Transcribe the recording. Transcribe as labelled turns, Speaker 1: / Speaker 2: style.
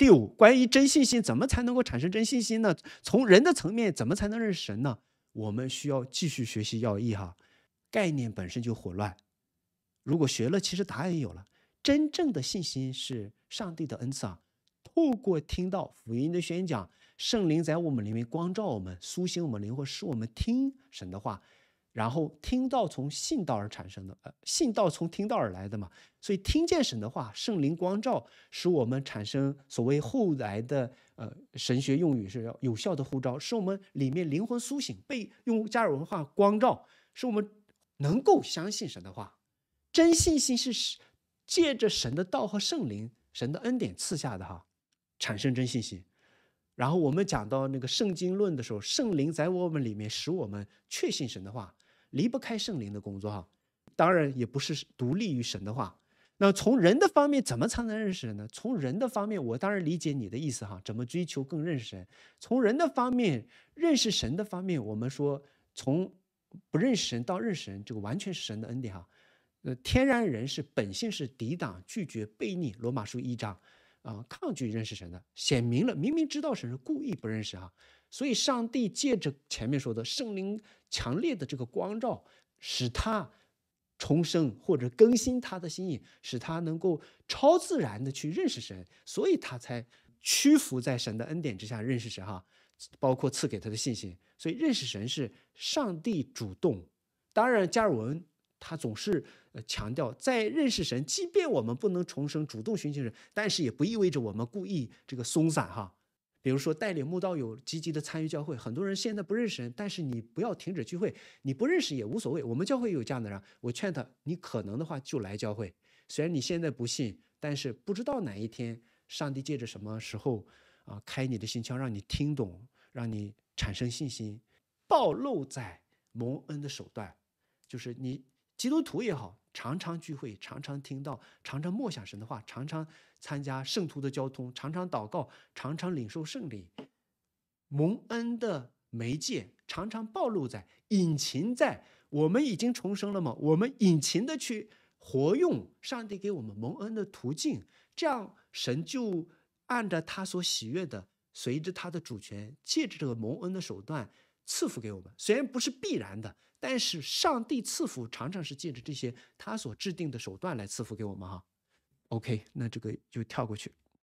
Speaker 1: 第五，关于真信心，怎么才能够产生真信心呢？从人的层面，怎么才能认识神呢？我们需要继续学习要义哈。概念本身就混乱，如果学了，其实答案有了。真正的信心是上帝的恩赐啊，透过听到福音的宣讲，圣灵在我们里面光照我们，苏醒我们灵魂，使我们听神的话。然后听到从信道而产生的，呃，信道从听到而来的嘛，所以听见神的话，圣灵光照使我们产生所谓后来的，呃，神学用语是要有效的护照，使我们里面灵魂苏醒，被用加尔文化光照，使我们能够相信神的话。真信心是借着神的道和圣灵、神的恩典赐下的哈，产生真信心。然后我们讲到那个圣经论的时候，圣灵在我们里面使我们确信神的话。离不开圣灵的工作哈，当然也不是独立于神的话。那从人的方面怎么才能认识人呢？从人的方面，我当然理解你的意思哈。怎么追求更认识神？从人的方面认识神的方面，我们说从不认识神到认识神，这个完全是神的恩典哈。呃，天然人是本性是抵挡、拒绝、悖逆。罗马书一章。啊，抗拒认识神的，显明了，明明知道神是故意不认识啊，所以上帝借着前面说的圣灵强烈的这个光照，使他重生或者更新他的心意，使他能够超自然的去认识神，所以他才屈服在神的恩典之下认识神哈，包括赐给他的信心，所以认识神是上帝主动，当然加尔文他总是呃强调，在认识神，即便我们不能重生、主动寻求神，但是也不意味着我们故意这个松散哈。比如说，带领慕道友积极的参与教会，很多人现在不认识神，但是你不要停止聚会，你不认识也无所谓。我们教会有这样的人，我劝他，你可能的话就来教会。虽然你现在不信，但是不知道哪一天，上帝借着什么时候啊，开你的心窍，让你听懂，让你产生信心。暴露在蒙恩的手段，就是你。基督徒也好，常常聚会，常常听到，常常默想神的话，常常参加圣徒的交通，常常祷告，常常领受圣灵蒙恩的媒介，常常暴露在、引擎在。我们已经重生了吗？我们引擎的去活用上帝给我们蒙恩的途径，这样神就按照他所喜悦的，随着他的主权，借着这个蒙恩的手段。赐福给我们，虽然不是必然的，但是上帝赐福常常是借着这些他所制定的手段来赐福给我们哈。OK，那这个就跳过去。